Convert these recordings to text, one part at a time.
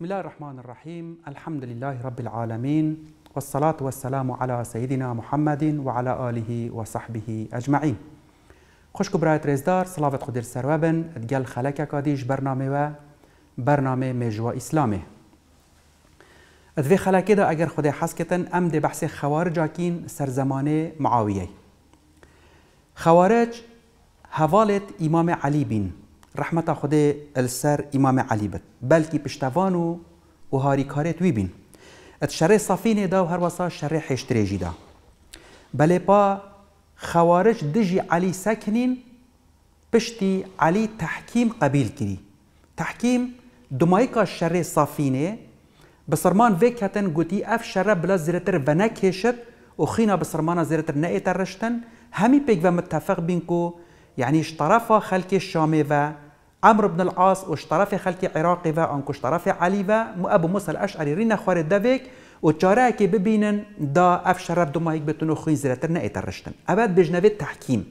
بسم الله الرحمن الرحيم الحمد لله رب العالمين والصلاة والسلام على سيدنا محمد وعلى آله وصحبه أجمعين خوش برایت رزدار صلاة خدر سروابن ادگل خلک کادیش برنامه و برنامه مجوى اسلامه اتفي خلکه دا اگر خود حسكتن ام دي بحث خوارج سر سرزمان معاوية خوارج حوالت امام علي بن رحمت خدا السر امام علی بد بلکی پشتوان و و هاریکارت وی بین ات شر صفینه دا و هر واسه شر حشتریجی دا بله پا خوارج دجی علی سکنین پشتی علی تحکیم قبیل کری تحکیم دمایکا شر صافینه بسرمان وک کتن گوتی اف شر بلا زیرتر و نکشت و خینا بسرمان زیرتر نئترشتن همی پیگ و متفق بین کو يعني اشترف خلک الشامي و عمر بن العاص وش طرف خلک عراقی و انكو اشترف علي و ابو موسى الاشعري رينا خوار دوک و چاره که دا افش رب دو مایک بتونو خوين زیرتر نه الرشتن ابد بجنوی التحكيم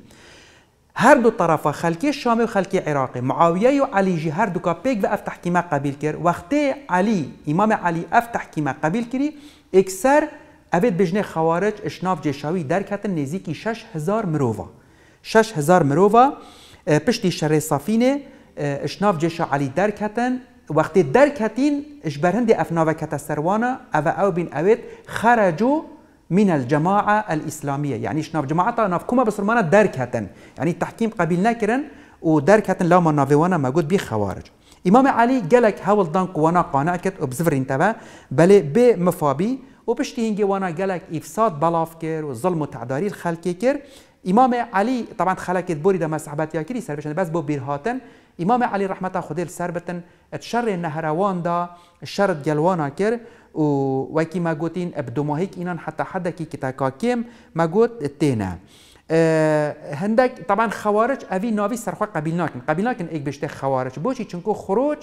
هر دو طرف خلکی الشامي و خلکی عراقی معاویه و علی جی هر دو كابيك پیک و اف تحکیمه قبیل کرد وقتی علی امام علي اف تحکیمه قبيل کری اكسر ابد بجنه خوارج اشناف جيشاوي جشاوی نزيكي شش هزار مروفا شش هزار مروفا اه، پشتی شر صافینه اه، اشناف جش علی درکتن وقت درکتین درک هتین اجبر هندی سروانا او او بین اوید خرجو من الجماعة الإسلامية يعني شناف جماعة ناف كما بسرمانا درك يعني تحكيم قبيل ناكرن ودرك هتن لما نافيوانا موجود بيه خوارج إمام علي قالك هاول دان وانا قانعكت وبزفرين تبا بل بمفابي و پشتی هنگی وانا گلک افساد بلاف کرد و ظلم و تعداری خلکی کرد امام علی طبعا خلکت برید ما صحبت یا کری سر بشن بس بو بیرهاتن امام علی رحمت خودیل سر بتن شر نهروان دا شر گلوانا و وکی ما گوتین ابدوماهیک اینان حتی حدکی کی کتاکا ما گوت تینه طبعا خوارج اوی ناوی سرخواه قبیلناکن. قبیلناکن قبیل بشته خوارج بوشی چونکو خروج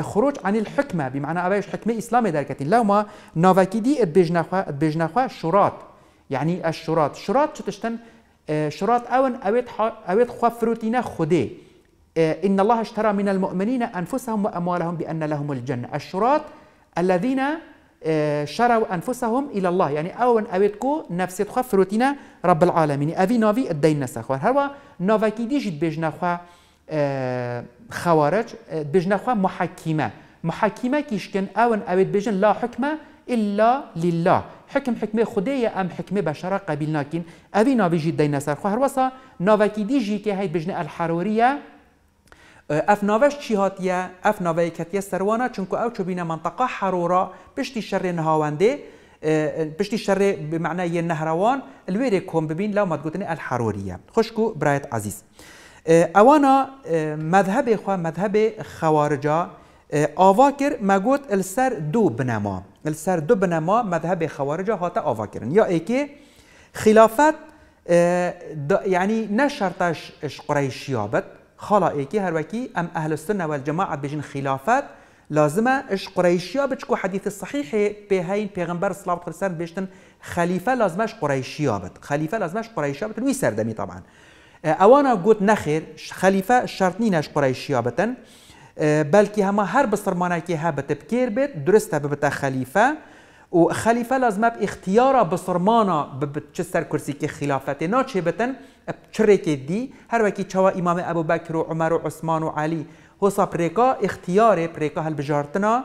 خروج عن الحكمة بمعنى أبايش حكمة إسلامي دار كتين لو ما نوفاكي دي اتبجنخوا اتبجنخوا الشراط يعني الشرات شرات شو تشتن آه، شرات أون أويت أويت خوا فروتينا خدي آه، إن الله اشترى من المؤمنين أنفسهم وأموالهم بأن لهم الجنة الشرات الذين آه، شروا أنفسهم إلى الله يعني أون أويتكو نفسي تخوا فروتينا رب العالمين أفي نوفي الدين نسخوا هروا نوفاكي دي جد بجنخوا آه، خوارج آه، بجنا خوا محكمة محكمة كيشكن أون أود بجن لا حكمة إلا لله حكم حكمة خدية أم حكمة بشرة قبلناكين كين أبي نابي جد دينا سر خو هروسا ناوكي دي جي كي هاي بجنا الحرورية آه، اف نوش چی هاتیه اف ناوی کتیه سروانا چونکو او چوبین منطقه حرورا پشتی شر نهاونده پشتی شر بمعنى نهروان الویره کم ببین لو مدگوتنی الحروریه خوشکو برایت عزیز اه، اوانا اه، مذهب خو مذهب خوارجا اه، آوا کر مگوت السر دو بنما السر دو بنما مذهب خوارجا هاتا آوا کرن یا ایکی خلافت یعنی نه شرطش اش قریشی آبد خلا ایکی هر وکی ام اهل السنه والجماعه بجن خلافت لازمه اش قریشی آبد چکو حدیث صحیح به هین پیغمبر صلی الله علیه و سلم بشتن خلیفه لازمه اش قریشی آبد خلیفه لازمه اش قریشی آبد وی سردمی طبعا آه، اوانا گوت نەخێر خەلیفە شارتنی نەش قڕیشیا آه، بەتەن بەلکی هەمە هەر بە سرمانەکی هە بە تبکێر درسته درستە ببتە خەلیفە و خەلیفە لازمە اختیارە بە سرمانە چ سەر کورسیکی خلافەتێ بتن بتەن چڕێکی دی هەروەکی چوا امام ابو بەکر و عمر و عثمان و علی هۆسا پرێکا اختیارێ هل بجارتنا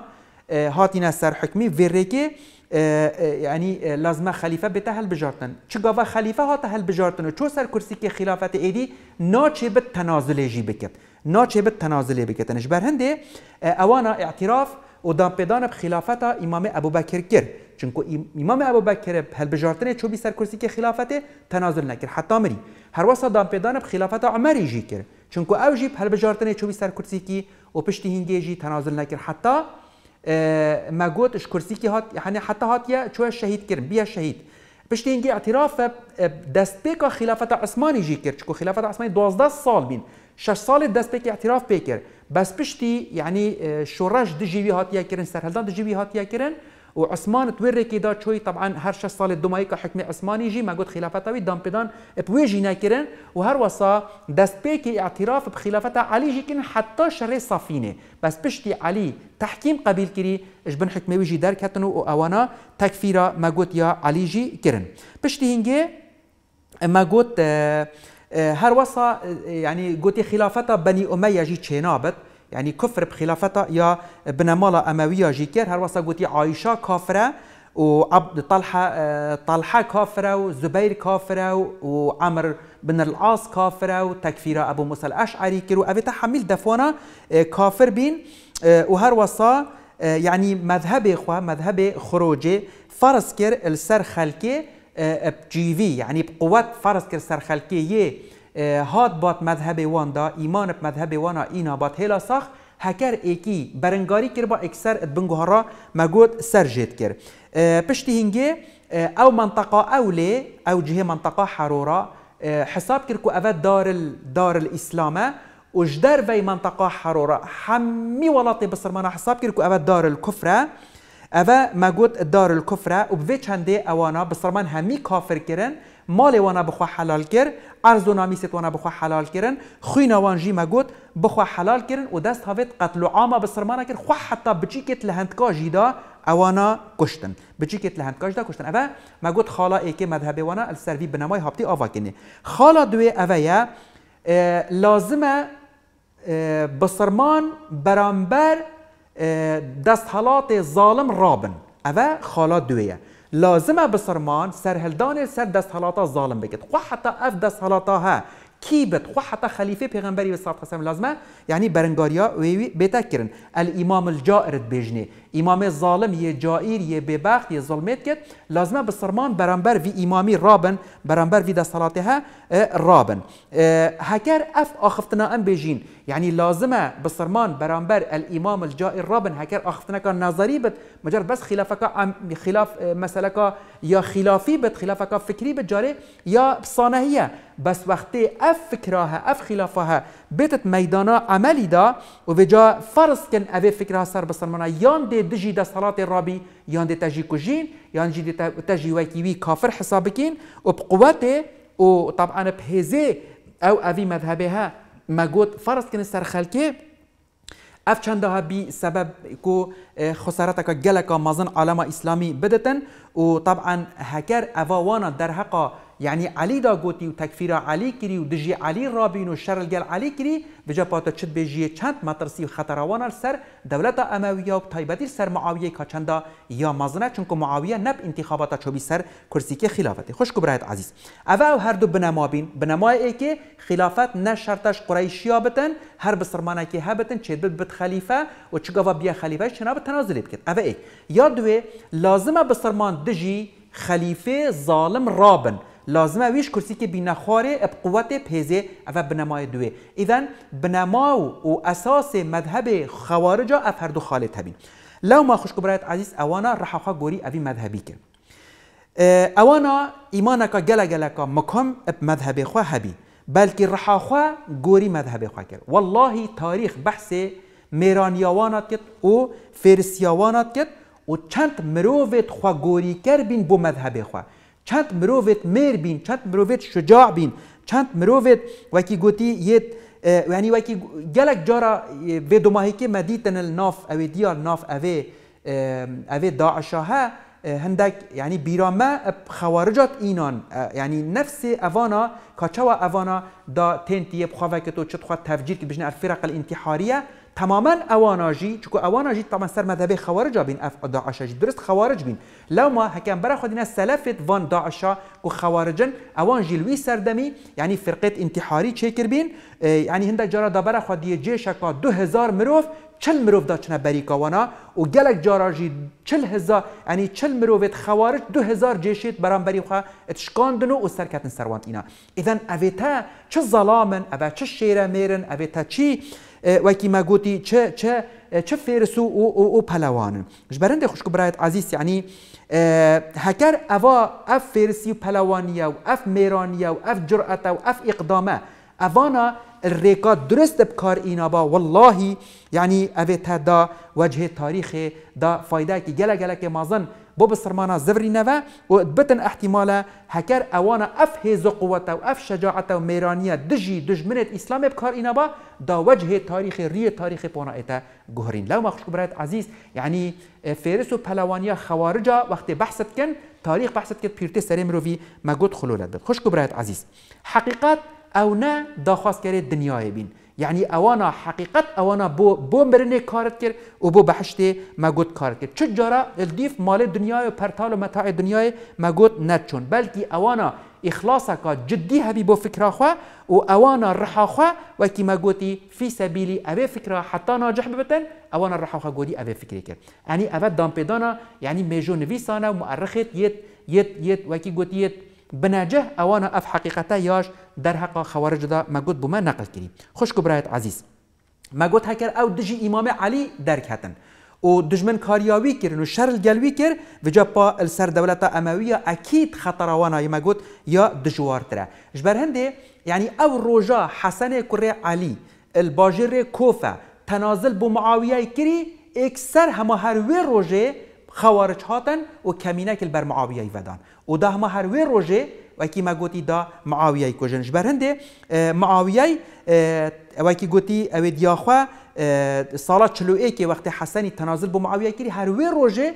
آه، هاتیە سر حکمی وێڕێکی آه، آه، يعني آه، لازم خليفة بته هل بجارتن چه گاوا خلیفه ها هل بجارتن و چو سر خلافة که خلافت ایدی ناچه به تنازله جی بکت ناچه به تنازله بکتنش بر هنده اوانا اعتراف و دامپدان خلافت امام ابوبکر کرد چونکو امام ابوبکر هل بجارتن چو بی سر کرسی که خلافت تنازل نکرد حتى مری هر واسه دامپدان بخلافة عمر جی کرد چونکو او جی هل بجارتن چو بی سر کرسی کی و پشت هنگی جی تنازل نکرد حتی ما شکرسی که هات یعنی یعنی حتى هات يا شو الشهيد كرم بيا الشهيد باش تنجي اعتراف دست بيكا خلافت عثمانی جی کرد شکو خلافت عثمانی 12 سال بين 6 سال دست بيك اعتراف بيكر بس بشتي يعني یعنی، شورش دجي بي هاتيا كرن سرهلدان دجي بي هاتيا كرن وعثمان توري كيدا شوي طبعا هر شش سال حكم عثماني جي ما قلت خلافته وي دام بدان جينا كيرن وهر وصا دست بيكي اعتراف بخلافته علي جي كن حتى شري صافينه بس بشتي علي تحكيم قبيل كيري اش بن حكمي ويجي دار و اوانا تكفيرا ما قلت يا علي جي كيرن بشتي هنجي ما قلت آه، آه، هر وصا آه، يعني قوتي خلافته بني أمية جي تشينابت يعني كفر بخلافته يا ابن مالا أموية جيكير هر وصا قوتي عايشة كافرة وعبد طلحة آه، طلحة كافرة وزبير كافرة وعمر بن العاص كافرة وتكفيرة أبو موسى الأشعري كيرو أبي تحمل دفونا آه، كافر بين آه، وهر وصا يعني مذهبي اخوه مذهبي خروجي فرس كير السر خلكي بجيفي يعني بقوات فرس كير سر خلكي آه، هاد بات مذهب وان دا ایمان مذهب وانا اینا بات هلا ساخ هکر ایکی برنگاری کرد با اکسر بنگوهارا مگود سر جید کرد آه، پشتی هنگه آه، او منطقه اولی او جهه منطقه حروره حساب کرد که اوه دار, ال دار الاسلامه وجدار في منطقة حرورة حمي ولاطي بصرمانة حساب كيركو أبا دار الكفرة أبا ما دار الكفرة وبفيتش هندي أوانا بصرمان همي كافر كيرن مال وانه بخوا حلال کرد ارز و نامیست وانه بخوا حلال کردن خوی نوان جیمه گوت بخوا حلال کردن و دست هاوید قتل و عامه بسرمانه کرد خو حتی بچیکت لهندکا جیدا اوانا کشتن بچیکت لهندکا جیدا کشتن اوه ما گوت خالا ای که مذهب وانه السروی بنمای هابتی آوا کنه خالا دوی اوه یا لازمه بسرمان برانبر دست حالات ظالم رابن اوه خالا دویه لازمه بسرمان سر هلدان سر دست حالاتا ظالم بگید خو حتا اف دست حالاتا ها کی بد خو حتا خلیفه پیغمبری و صلی الله علیه و لازمه یعنی برنگاریا وی بیتک کرن الامام الجائر بجنه امام ظالم یه جائر یه ببخت یه ظلمت کرد لازمه بسرمان برانبر وی امامی رابن برانبر وی دستالاتها رابن هکر اف آخفتنا ام بیجین یعنی لازمه بسرمان برانبر الامام الجائر رابن هکر آخفتنا که نظری بد مجرد بس خلافکا خلاف مسئله یا خلافی بد خلافکا فکری بد جاره یا صانهیه بس وقتی اف فکرها اف خلافها بیتت میدانا عملی دا و وجا فرض کن اوه فکرها سر بسرمان یان دید دجي دا صلاة الرابي یان دي تجي كجين یان جی دی تجی وکی وی کافر حساب کین و بقوات او اوی مذهبها ما قوت فرس كن السر خلکه اف چندها بي سبب كو اه، خسارتك جلك مازن علامة إسلامي بدتن وطبعا هكر أفوانا در حقا یعنی علی دا گوتی و تکفیر علی کری و دجی علی رابین و شر الگل علی کری جا پاتا چد بجی چند مترسی و خطروان سر دولت امویه و تایبتی سر معاویه که چندا یا مزنه چون که معاویه نب انتخابات چوبی سر کرسی که خلافته خوش که برایت عزیز اول هر دو بنما بین بنما ای که خلافت نه شرطش ها بتن هر بسرمانه که هبتن چد بت خلیفه و چگاوا بیا خلیفه به تنازل بکت اول ای یا دوی لازمه بسرمان دجی خلیفه ظالم رابن لازمه ویش کرسی که بین نخواره اب قوت پیزه و بنمای دوه ایدن بنماو و اساس مذهب خوارجا اف خالد دو خاله تبین لو ما خوشکو برایت عزیز اوانا رحاقا گوری اوی مذهبی که اوانا ایمانکا گلا مکم اب مذهب خواه هبی بلکه رحاخوا گوری مذهب خواه کرد والله تاریخ بحث میرانیاوانات کرد و فرسیاوانات کرد و چند مروه خواه گوری کر بین بو مذهب خواه چند مرویت میر بین چند مرووت شجاع بین چند مرووت وکی گوتی یه یعنی وکی گلک جارا به دو ماهی که مدیتن الناف اوی دیار ناف اوی اوی داعشا ها هندک یعنی بیرامه خوارجات اینان یعنی نفس اوانا و اوانا دا تنت بخواه که تو چت تفجیر که بجن الفرق الانتحاریه تماما اواناجی چکو اواناجی طبعا سر مذهب خوارج بین اف داعش درست خوارج بین لو ما حکم برا خودینا سلفت وان داعشا کو خوارجن اوان جلوی سردمی یعنی فرقت انتحاری چکر بین یعنی هند جارا دا برا خودی شکا دو 2000 مروف چل مروف دا چنه بریکاوانا و گلک جی چل هزار یعنی چل مروفت خوارج دو هزار جیشت برام بری خواه اتشکاندنو و سرکتن سروانت اینا اذن اویتا چه ظلامن اوه چه شیره میرن اویتا چی وکی ما چه چه چه چه او و او پلوانه مش برند خوشک برایت عزیز یعنی هکر اوا اف فیرسی و بلوانیا و اف میرانیا و اف جرأت و اف اقدامه اوانا الريكا درست بكار اينابا والله يعني اوه دا وجه تاريخ دا فايدا كي جلا جلا كي مازن بو بسرمانا زفري نوا و بتن احتمالا هكار اوانا اف هيزو قوته و اف شجاعته و ميرانيه دجي دجمنت اسلام بكار اينابا دا وجه تاريخ ري تاريخ بونا اتا جهرين لو ما خشك برايت عزيز يعني آه، فارس و پلوانيا خوارجا وقت بحثت كن تاريخ بحثت كن بيرتي سريم روفي ما قد خلولت بد خشك برات عزيز حقيقات او نه دخواست کرد دنیای بین یعنی اوانا حقیقت اوانا بو بو مرنه کارت کرد و بو بحشت مگود کارت کرد چه جارا الدیف مال دنیای و پرتال و متاع دنیای مگود ند چون بلکی اوانا اخلاص کا جدی هبی بو فکر خوا و اوانا رحا خوا و کی مگودی فی سبیلی اوی فکر حتی ناجح ببتن اوانا رحا خوا گودی اوی فکر کرد یعنی اول دامپیدانا یعنی میجو نویسانا و مؤرخیت یت یت یت و کی گوتی یت بناجه اوان اف حقیقتا یاش در حق خوارج دا مگود بوما نقل کریم خوش برایت عزیز مگود هکر او دجی امام علی درک هتن و دجمن کاریاوی کرن و شر الگلوی کر و جا پا السر دولت اموی اکید خطر های مگود یا دجوار تره جبر هنده یعنی او روژا حسن کره علی الباجر کوفه تنازل بو معاویه کری اکثر همه هر وی روژه خوارج هاتن و کمینک بر معاویه ودان و ده ما هر وی روژه وکی ما گوتی دا معاویه کجنش برهنده اه، معاویه اه، وکی گوتی او دیاخوه اه، سالا ای که وقت حسنی تنازل با معاویه کری هر وی روژه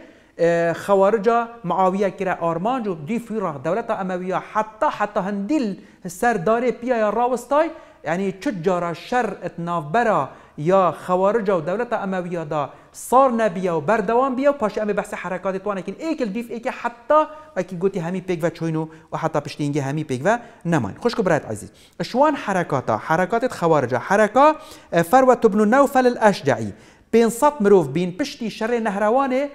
خوارجا معاويه كرا ارمانجو دي فيرا دولتا امويه حتى حتى هندل سر داري بيا راوستاي یعنی چجارا جارا شر اتنافبرا یا خوارج و دولت امویه دا صار نبیا و بردوام بیا و پاش امی بحث حرکات توانه که ایکل دیف که حتی اکی گوتی همی پیگوه و چوینو و حتی اینگه همی پگ و نمان خوش برایت عزیز اشوان حرکاتا حرکات خوارجا حرکا فرو تبنو نوفل الاشجعی 500 مروف بین پشتی شر نهروانه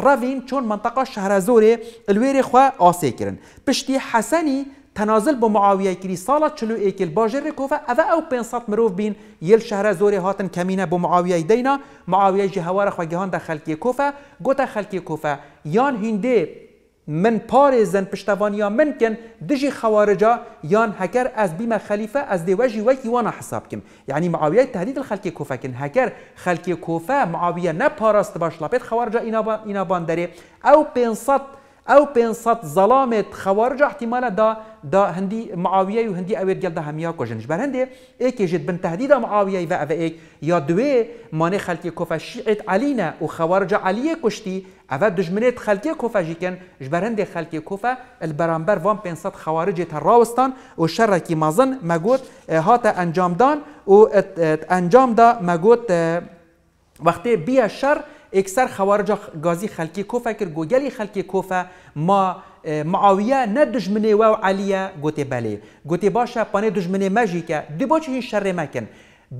روین چون منطقه شهرزوره الویر خوا آسی کرن پشتی حسنی تنازل با معاویه کری ساڵە چلو ئێکل باژێ او او ئەو 500 مروف بین یل شهر زوری هاتن کمینه کەمینە بۆ معاویای دەینا معاویەژی هەوارە خواگەهاندا خەلکی کۆفە گۆتە خلکی کوفه یان هنده من پار پارێزن پشتەوانیا منکن دجی خوارجا یان هکر هەکەر ئەس بیمە خەلیفە ئەس دێوەژی وەکی حساب حسابکەم یعنی معاویه تهدید خلکی کوفه کن هکر خلکی کوفه معاویه نه پاراست باش خوارجا لەپێت خەوارجا ئینابان دەرێ ئەو 500 او 500 ظلامت خوارج احتمال دا دا هندي معاويه وهندي اوير جلد هميا كوجنش بر هندي ايك جد بن تهديدا معاويه و او ايك يا دوي ماني خلقي كوفا شيعت علينا وخوارج عليه كشتي او دجمنت خلقي كوفا جيكن جبر هندي خلقي كوفا البرامبر وان 500 خوارج تراوستان والشر كي مازن ماجوت هاتا انجام دان و انجام دا ماجوت وقتی بیا شر اکثر خوارج گازی خلکی کوفه کرد گوگلی خلکی کوفه ما معاویه نه دشمنی و علیه گوته بله گوته باشه پانه دشمنی مجی که دی باچه این شر مکن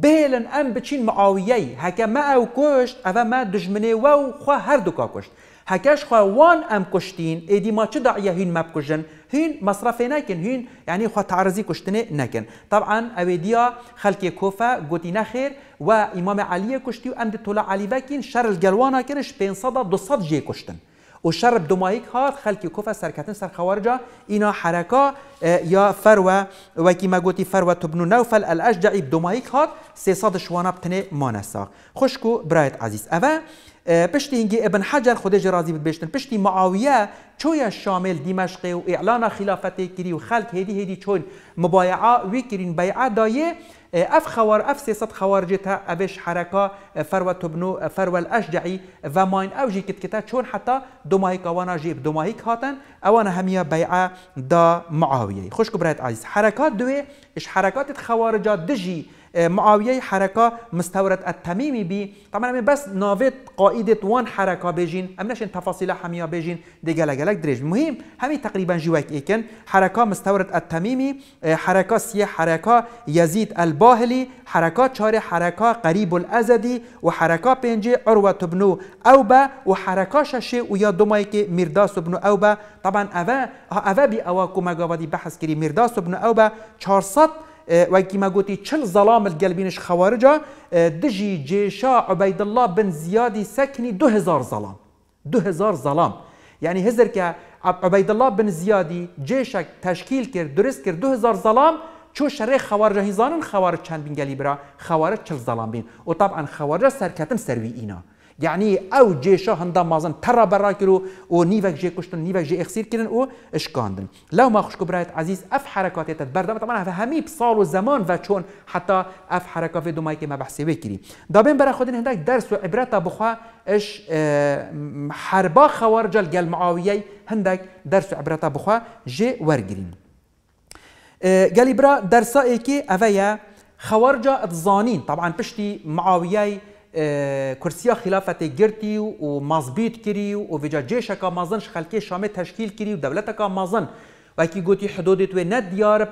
بهلن ام بچین معاویه هکه ما او کشت او ما دشمنی و خو هر دو کا کشت هكاش خو وان ام كشتين ايدي ما تشدع يا هين ماب بكجن هين مصرف ناكن هين يعني خو تعرزي كشتنه ناكن طبعا اويديا خلقي كوفا غوتي خير و امام علي كشتي ام طلع علي باكين شر الجلوانا كرش بين صدى صد جي كشتن وشرب دمايك هات خلقي كوفا سركتن سر خوارجا إنا حركا يا اه، فروة وكي ما قوتي فروة تبنو نوفل الأشجعي بدمايك هات سيصاد شوانا بتني مانسا خشكو برايت عزيز أفا اینگی ابن حجر خودش راضی بود بشتن پشتی معاویه چوی شامل دمشق و اعلان خلافت کری و خلق هدی هدی چون مبایعه وی کرین بیعه دایه اف خوار اف خوار خوارجتا ابش حركه فروه تبنو فروا الاشجعي وماين اوجي كتكتا شون حتى دوماهيك وانا جيب دوماهيك کاتن اوانا هميا بيعه دا معاويه خوش كبرات عزیز حركات دوي اش حركات خوارجا دجي معاویه حرکا مستورد التمیمی بی طبعا بس ناوید قائدت وان حرکا بیجین امنشین این تفاصیل حمیا بیجین دیگه لگه لگ دریج مهم همی تقریبا جوک ایکن حرکا مستورد التمیمی حرکا سی حرکا یزید الباهلی حرکا چار حرکا قریب الازدی و حرکا پنج عروه بنو اوبا و حرکا ششه و یا دومایی که مرداس بنو اوبا طبعا اوه اوه بی اوه کمگاوادی بحث کری مرداس بنو اوبه 400 وكي ما قوتي چل ظلام القلبينش خوارجا اه، دجي جيشا عبيد الله بن زياد سكني دو هزار ظلام دو هزار ظلام يعني هزر عبيد الله بن زياد جيشا تشكيل كر درست كر دو هزار ظلام چو شرع خوارجا هزانن خوارج چند بن قلبرا خوارج چل ظلام بين وطبعا خوارجا سركتن سروي اينا يعني او جيشه هندا مازن ترى برا كرو و نيفك جي كشتن نيفك جي اخسير كيلن و اشكاندن لو ما خشكو برايت عزيز اف حركات تتبردم طبعا في همي بصال زمان و چون حتى اف حركه في مايكي ما بحسي بكري دابين برا خودين هندك درس و عبرتا بخوا اش اه، حربا خوارجا لجال معاويه هندك درس و عبرتا بخوا جي ورگرين جالي اه، برا درسا ايكي أفايا خوارجا اتزانين طبعا بشتي معاوية کرسیا خلافت گرتی و مزبیت کری و وجا جیش کا مازن خلکی شام تشکیل کری و دولت کا مازن وکی گوتی حدود تو نه دیار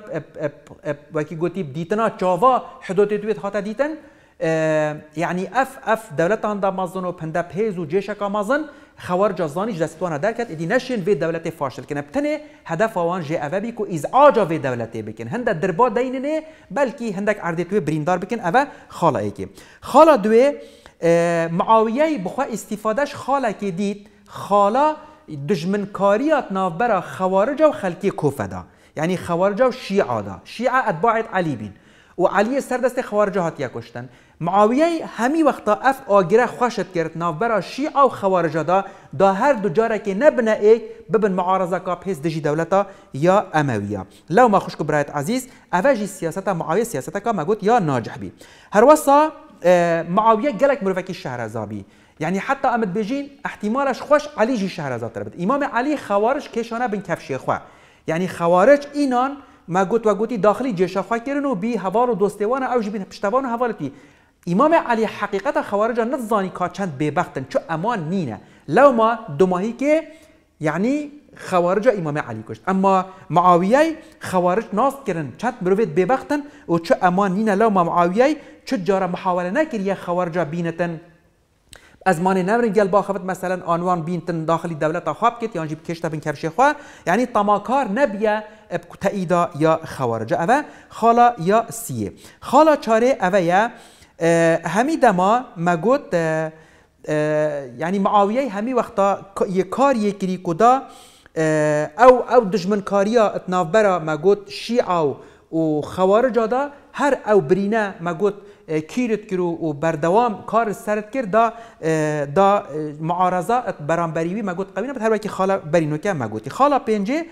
وکی گوتی دیتنا چاوا حدود تو هات دیتن یعنی اف اف دولت اند مازن و پنده پیز و جیش کا مازن خوارج زانیش دستوان در کرد ایدی نشین وی دولت فاشل کنه بتنه هدف آوان جه اوه بی که آجا وی دولت بکن هنده دربا دینه نه بلکی هندک عرده توی بریندار بکن اوه خاله ایکی خاله دوی معاویه بخواه استفادهش خاله که دید خاله دجمنکاریات نافبرا خوارج و خلکی کوفدا یعنی خوارج و شیعه دا شیعه اتباعت علی بین و علی سر دست هاتیه کشتن معاویه همی وقتا اف آگره خوشت کرد ناوبرا شیع و خوارجه دا دا هر دو جاره که نبنه ای ببن معارضه که پیس دجی دولتا یا امویه لو ما خوشکو برایت عزیز اواجی سیاست معاویه سیاست که گوت یا ناجح بی هر وصا معاویه گلک مروفکی ازابی یعنی حتی امد بجین احتمالش خوش علی شهر شهرزاد تربت امام علی خوارج کشانه بن کفشی خوا یعنی خوارج اینان ما گوت و گوتی داخلی جشا خوا کرن و بی هوار و دوستوان او جبین پشتوان و حوالتی امام علی حقیقت خوارج نه زانی کا چند ببختن چو امان نینه لو ما دو ماهی که یعنی خوارج امام علی کشت اما معاویه خوارج ناز کردن چند مروید ببختن و چو امان نینه لو ما معاویه چو جارا محاوله نکریه خوارج بینتن از مان نمرین گل باخفت مثلا آنوان بینتن داخلی دولت خواب کت یا یعنی جیب کشتا بین کرشی خواه یعنی تماکار نبیه تاییدا یا خوارج اوه خالا یا سیه خالا چاره اوه همی آه، دما مگوت آه، آه، یعنی معاویه همی وقتا یه کار یکری کدا او او دشمن کاریا اتناف برا مگوت شیعه و خوارجا دا هر او برینه مگوت کیرت کرو و بردوام کار سرت کرد دا دا معارضه ات برانبریوی مگوت قوی نبود هر وقتی خالا برینو که مگوتی خالا پنجه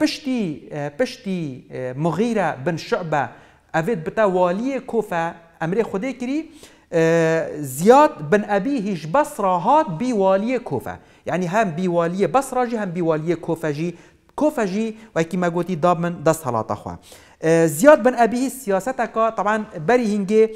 پشتی پشتی مغیره بن شعبه اوید بتا والی کوفه امری خودی کری زیاد بن ابی هیچ بصره هات والی کوفه یعنی هم والی بصره جی هم والی کوفه جی کوفه جی و کما گوتی داب من دست حالاتا خواه زیاد بن ابي سياستا کا طبعا بری هنگه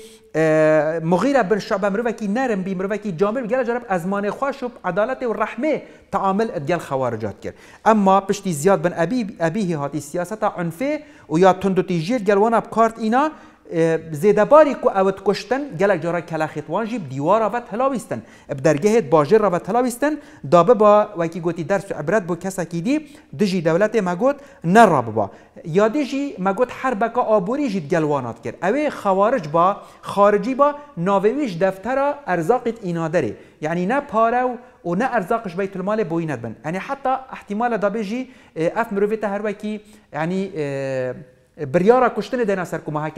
مغیر بن شعبه مروکی نرم بی مروکی جامل گله جرب ازمان خوش و عدالت و رحمه تعامل دیال خوارجات کرد اما پشتی زیاد بن ابی ابي هاتی سیاست عنفه و یا تندوتیجیر گل وانا بکارت اینا إيه، زیدباری کو اوت کشتن گلک جارا کلاخت وانجی دیوارا و تلاویستن بدرگه باجر را و تلاویستن دابه با وکی گوتی درس و عبرت بو کسا کی دی دجی دولت مگوت نر با یا دجی مگوت هر بکا آبوری جید گلوانات کرد اوه خوارج با خارجی با ناویش دفتر ارزاقت اینا داره یعنی نه پاره و و نه ارزاقش بيت المال بوينات بن يعني حتى احتمال دابيجي اف هر هروكي يعني اه دینا سر دینا سرکما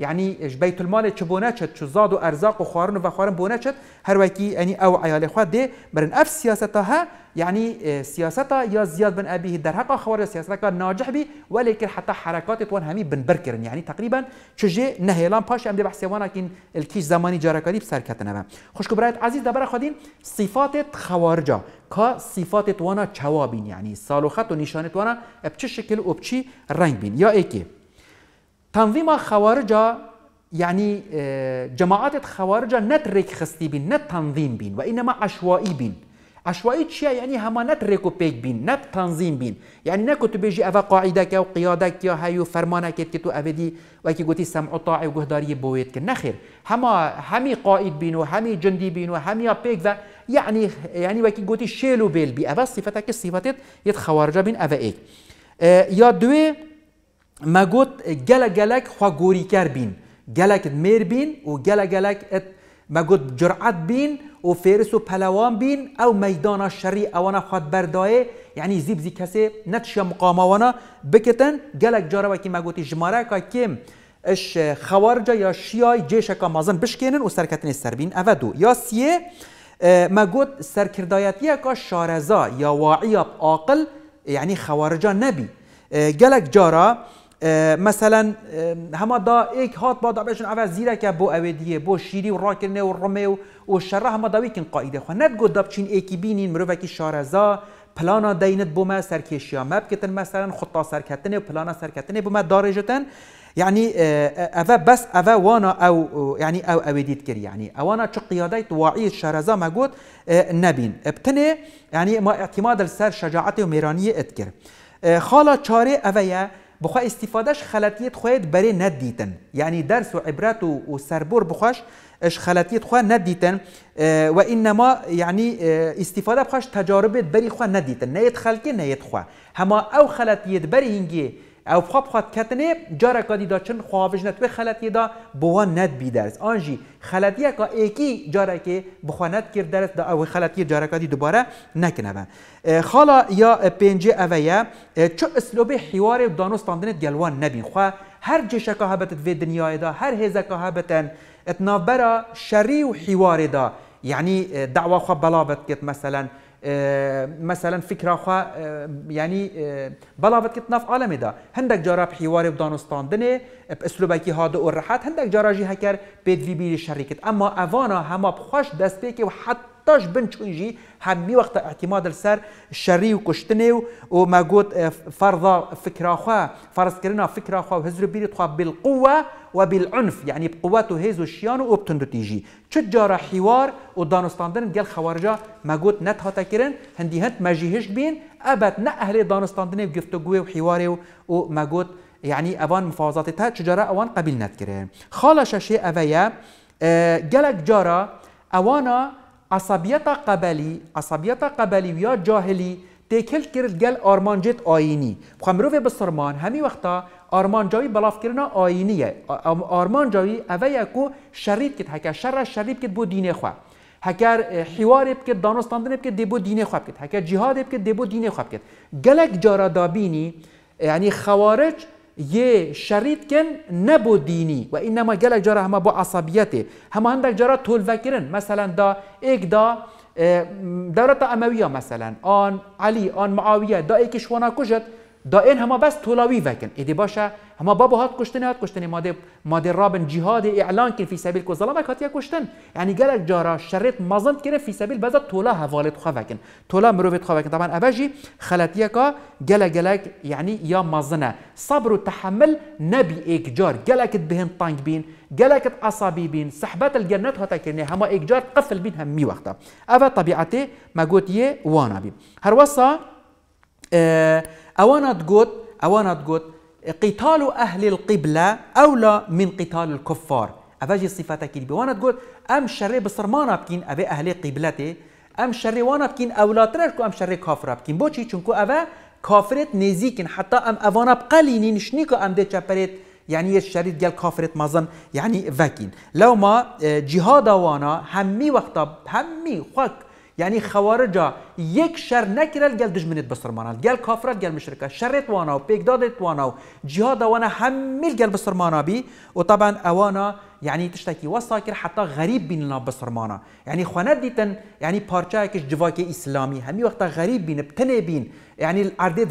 یعنی یعنی بیت المال چبونچت چت زاد و ارزاق و خوارن و خوارن چت هر وکی یعنی او عیال خو دی برن اف ها یعنی یعنی، سیاستا یا زیاد بن ابی در حق خوار کا ناجح بی ولکن حتی حرکات حرکات همی بن برکرن یعنی یعنی تقریبا چجی نهیلان پاش ام دی بحث وانا زمانی الكيش زماني جاركالي بسركتنا خوشكو برات عزيز دبر خدين صفات خوارجا کا صفات توانا چوابین یعنی سالوخت و نشانه توانا چه شکل و رنگ بین یا ایکی تنظيم خوارجا يعني اه، جماعات خوارجة نترك خستي بين نت تنظيم بين وإنما عشوائي بين عشوائي شيء يعني هما نتركو و بين بین نه تنظیم بین یعنی نه که تو بجی اوه قاعده که و قیاده که هیو فرمانه که تو اوه سمع و طاعه بويت گهداری بوید که قائد بين وهمي جندي بين وهمي بيك ذا يعني يعني وكي یعنی شيلو بيل بي أفا و بیل يتخوارجا بين أفا إيك صفته یت ما گوت گله گلک خوا گوری کر بین گلک میر بین و گله گلک ما جرعت بین و فیرس و پلوان بین او میدان شری اوانا خود یعنی زیب زی کسی نتشه مقام بکتن گلک جارا وکی ما گوتی جماره که کم اش خوارجا یا شیای جیشکا مازن بشکنن و سرکتن سربین او دو یا سیه ما گوت سرکردایتی که شارزا یا واعی آقل یعنی خوارجا نبی گلک جارا مثلا هما دا ایک هات با دابشون اول زیره که بو اودیه بو شیری و راکنه و رمه و و شره هما دا ویکن قائده خو نت گو دابچین ایکی بینین مروکی شارزا پلانا دینت بو ما سرکیشیا مب کتن مثلا خطا سرکتنه و پلانا سرکتنه بو ما دارجتن يعني أفا اه، بس أفا وانا أو يعني أو أوديت كري يعني أوانا شو قيادات واعي الشرزة ما قلت اه، نبين ابتني يعني ما اعتماد السر شجاعته وميرانية اتكر اه، خالا شاري أفا بخوا استفادهش خلطیت خواهد بره ندیتن یعنی درس و عبرت و سربور بخواش اش خلطیت خواه ندیتن اه، و اینما یعنی اه، استفاده بخواش تجاربت بری خواه ندیتن نیت خلقی نیت خواه همه او خلطیت بری هنگی او خواب خواد کتنه جارا کادی دا چن نت به خلطی دا بوا ند بی درس آنجی خلطی کا ایکی جارا که بخواند کرد درس دا او خلطی جارا کادی دوباره نکنه با خالا یا پنجه اویه چو اسلوب حوار دانستاندن گلوان نبین خواه هر جشه که هبتت وی دنیای دا هر هزه که هبتن اتنابرا شری و حوار دا یعنی دعوا خواه بلابت کت مثلا آه، مثلا فكره خو آه، يعني آه، بلا وقت ناف عالم دا هندك جارا بحوار بدانستان دنه بأسلوبك ها دو راحت هندك جارا جی هکر بيت وی بی اما اوانا هما بخش دست و حتی حتاش بن شو يجي وقت اعتماد السر الشري وكشتني وما قلت آه، فرض فكرة اخوا فرض كرنا فكرة اخوا وهزر بيري خوا بالقوة وبالعنف يعني بقوته هيز الشيان وبتندو تيجي تجارة حوار ودانستاندن قال خوارجا ما قلت نت هاتا كرن هندي هند ما جيهش بين أبت نا أهلي دانستاندن بقفتقوه وحواره وما قلت يعني أوان مفاوضات تها أوان قبل نت كرن خالش شيء أفايا أه جلك جارة أوانا عصبیت قبلی عصبیت قبلی یا جاهلی تکل کرد گل آرمانجت آینی به سرمان همی وقتا جایی بلاف کردن آینیه آرمانجایی اوه یکو شرید کد هکر شر شرید کد بو دین خواه هکر حوار بکد دانستاندن بکد دبو دین خواه بکد هکر جهاد بکد دبو دین خواه بکد گلک جارا دابینی یعنی خوارج یه شرید کن نبو دینی و این نما گلک جاره همه با عصبیته همه هندک جارا طول مثلا دا ایک دا دولت امویه مثلا آن علی آن معاویه دا ایکی شوانا کجد دائن هما بس تولاوي وکن ایدی باشا هما بابا هات كشتني هات كشتني ماده ماده رابن جهاد اعلان فی سبیل سبيل ظلمک هات يا کشتن يعني گلک جارا شريط مظن كده في سبيل بدا تولا هفالت خفاكن مروفت خواه وکن طبعا اباجي خلاتيكا قالك گلک يعني يا مظنه صبر وتحمل نبي ايك جار گلکت بهن بین گلکت قالك بین صحبت الگرنت هاتا هتاكرني هما ايك جار قفل بین همی وقتا اوه طبيعتي ما قوتيه وانا بي هروسا آه أوانت قوت أوانت قوت قتال أهل القبلة أولى من قتال الكفار أفاجي صفاتك اللي بوانت قوت أم شري بصر ما نبكين أبي أهل قبلتي أم شري وانا بكين أولا تركو أم شري كافر بكين بوشي چونكو أبا كافرت نزيكين حتى أم أفانا بقليني نشنيكو أم دي چابريت يعني الشريط قال كافرت مازن يعني فاكين لو ما آه، جهاد وانا همي وقتا همي خوك يعني خوارجا يك شر نکرل گل دجمنت بسرمانه گل کافرت گل مشرکه شرت وانا و دادت وانا و وانا حمل گل بسرمانه بي وطبعا اوانا يعني تشتكي وەساکر حتى غريب بین لا يعني یعنی يعني نەدیتن یعنی پارچایەکیش جواکی وقت غريب بين غەریب بين يعني بین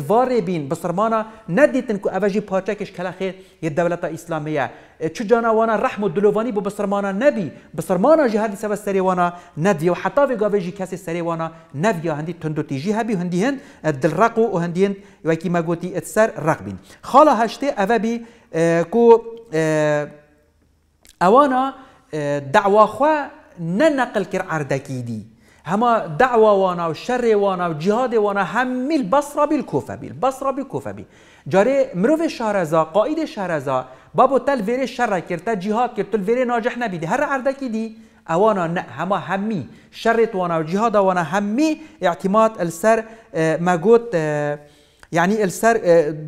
یعنی بين بصرمانا بین بسرمانە نەدیتن کو ئەڤژی پارچەکیش کەلاخێ یە دەولەتە ئیسلامیە چ جاناوانە ڕەحم و دلوانی بۆ بسرمانە نەبی بسرمانە ژی هەردی سەبە سەرێوانە نەدی و حتاوێ گاوێژی کەسی سەرێوانە نەڤیا هەندی تندوتیژی هەبی هەندی هەند دلڕق و هەندیێن وەکی مەگوتی ئەسەر ڕق بین خاڵە هەشتێ ئەڤەبی اه، کو اه، اوانا دعوه خو ننقل كر عردكيدي هما دعوة وانا وشر وانا وجهاد وانا همي البصرة بالكوفة بي البصرة بالكوفة بي جاري مروف شهرزا قائد شهرزا بابو تل فيري شر كرتا جهاد كرتا فيري ناجح دي هر عردكي دي اوانا نا هما همي شر وانا وجهاد وانا همي اعتماد السر ماجوت يعني السر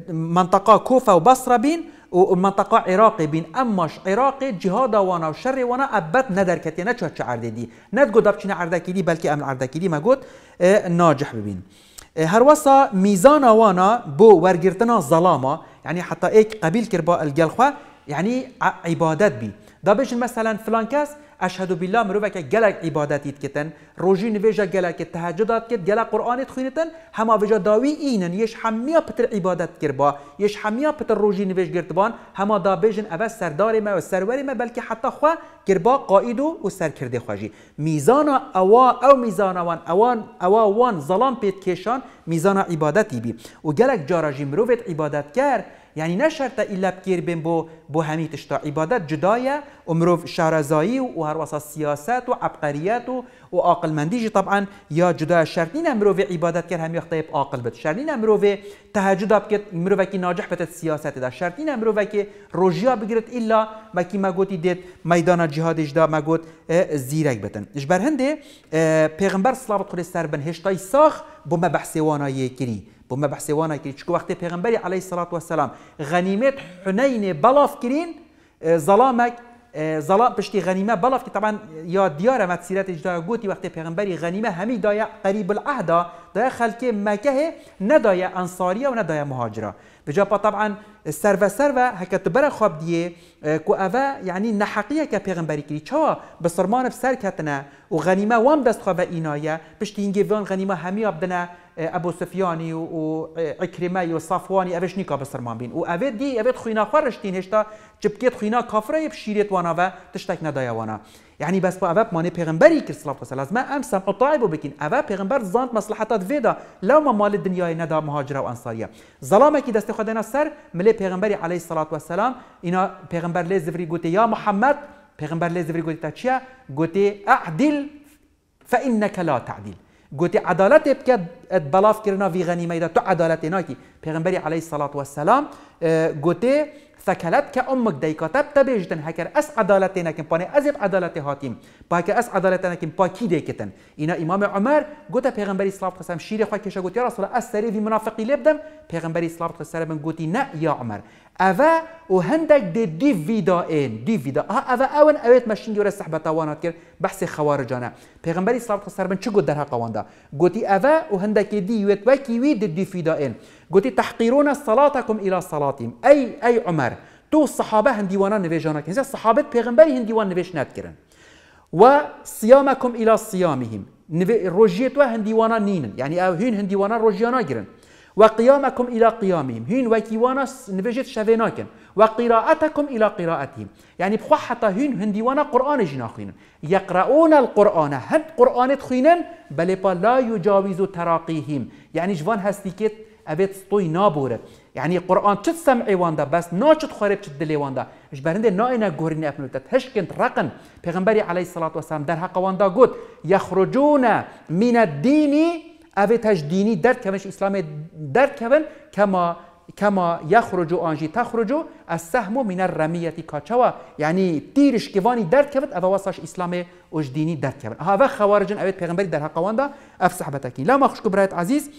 منطقة كوفة وبصرة بين منطقه عراقي بين أمش عراقي جهاد وانا و شر وانا أبت ندر كتينا شو هتش عرده دي نه گود ابچین عرده کلی بلکه ام عرده کلی ما قد آه، ناجح ببين آه، هروسا وسا وانا بو ورگرتنا ظلاما يعني حتى ايك قبيل كربا الجلخوا يعني عبادت بي دا مثلا فلان اشهد بالله مروفک گلک عبادتیت کتن روزی نویجا گلک تهجدات کت گلک قرآنت خونیتن همه ویجا داوی اینن یش همیا پتر عبادت با یش همیا پتر روزی نویج گرتبان هما دا بیجن اول سردار ما و سروری ما بلکه حتی خوا گربا قائد و سرکرده خواجی میزان اوا او میزان وان اوان اوا وان ظلام پیت کشان میزان عبادتی بی و گلک جاراجی مروت عبادت کرد یعنی نه شرط الا گیر بین بو بو همیت تا عبادت جدایه و مروف شهرزایی و هر واسه سیاست و عبقریت و, و عقل مندیجی طبعا یا جدا شرط نه مروف عبادت کرد همی اختیب عاقل بد شرط نه تهجد اب کت مروف اکی ناجح بتت سیاست ده شرط نه مروف اکی روجیا بگیرد الا ما مگوتی دید میدان جهادش دا مگوت زیرک بتن اجبر هنده پیغمبر صلوات خود سر بن هشتای ساخ بو بحث وانایی بما بحثي وانا كي تشكو وقت پێغمبەری عليه الصلاه والسلام سلاات وسلام غەنیمێت حنینێ بەڵافکرین زەڵامێک اه، زەڵام اه، پشتی غەنیمە بەڵافکی تاوان یا دیارە مەسیرەتیشدا گوتی وقتی پێغمبەری غەنیمە هەمی دایە قەریب العهدا دایە خەلکێ مەکەهێ نەدایە ئەنساریە و نەدایە مهاجره بجابا طبعا السرفا سرفا هكا تبرا خواب دي آه، كو افا يعني نحقيه كبيغمبري كري تشوا بسرمان بسر كتنا وغنيمه وام دست خواب اينايا بشتينجي فون غنيمه همي عبدنا آه، ابو سفياني وعكرمه آه، وصفواني اوش نيكا بسرمان بين و اوه دي اوه خوينا خورشتين هشتا جبكيت خوينا كافره بشيريت وانا و تشتك ندايا وانا يعني بس بو اواب ماني بيغمبري كل صلاه وسلام لازم امسم اطايب بكين ابا بيغمبر زانت مصلحتات فيدا لو ما مال الدنيا ندى مهاجره وانصاريه ظلامه كي دست خدنا سر ملي پیغمبري عليه الصلاه والسلام انا پیغمبر لازم گوتي يا محمد بيغمبر لي زفري غوتي تشيا غوتي اعدل فانك لا تعدل غوتي عدالت بك بلاف كرنا في غنيمه تو عدالت ناكي پیغمبري عليه الصلاه والسلام اه، گوتي فكلت كأمك ديكا تب تبيجتن هكر أس عدالتنا كم باني أزب عدالتي هاتيم باك أس عدالتنا كم باكي ديكتن إنا إمام عمر قوتا پیغمبري صلى الله عليه وسلم شيري خواه كشا قوت يا رسول الله أسري في منافقي لبدم پیغمبري صلى الله عليه وسلم قوتي نا يا عمر أفا وهندك دي دي فيدائين دي فيدا ها أفا أون أويت ماشين ديور السحبة توانات كر بحث خوارجانا پیغمبري صلى الله عليه وسلم چه قوت درها قواندا قوتي أفا وهندك دي يوت وكي وي دي دي إن قلت تحقيرون صلاتكم الى صلاتهم اي اي عمر تو صحابه هندیوانان نویجانا كنزا صحابت پیغمبری هندیوان نویش ند کرن و صيامكم الى صيامهم روجيت هنديوانا نينن يعني او هين هنديوانا روجيانا جرن وقيامكم الى قيامهم هين وكيوانا نفجت شفيناكن وقراءتكم الى قراءتهم يعني بخوا حتى هين هنديوانا قران جناخين يقرؤون القران هد قران تخينن بل لا يجاوز تراقيهم يعني جوان هستيكت اوید ستوی نابوره یعنی قرآن چت سمعی وانده بس نا چت خارب چت دلی وانده اش برنده نا اینا گورین اپنوتت هشکند رقن پیغمبری علیه الصلاة والسلام در حق وانده گوت یخرجون من الدینی اوید هش دینی درد کمش اسلام درد کمن کما كما يخرج آنجي تخرج السهم من الرمية كاچوا يعني تيرش كواني درد كبت أو وصاش إسلام أجديني درد كبت ها وخوارجن أبيت پیغمبري در حقوان دا أف صحبتك لا مخشك برايت عزيز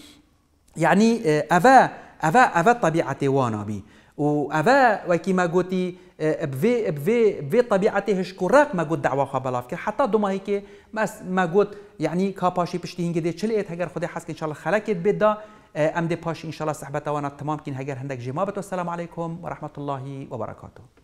يعني آه، أفا أفا أفا طبيعة وانا بي وأفا وكيما قلتي آه، بفي بفي بفي طبيعته شكراك ما قلت دعوة خبلا خبلاف حتى دوما هيك ما ما قلت يعني كاباشي بشتي هنجي دي تشليت هجر خدي حاسك إن شاء الله خلاكت بدا آه، أم دي باش إن شاء الله صحبة وانا تمام كين هجر هندك جمابة والسلام عليكم ورحمة الله وبركاته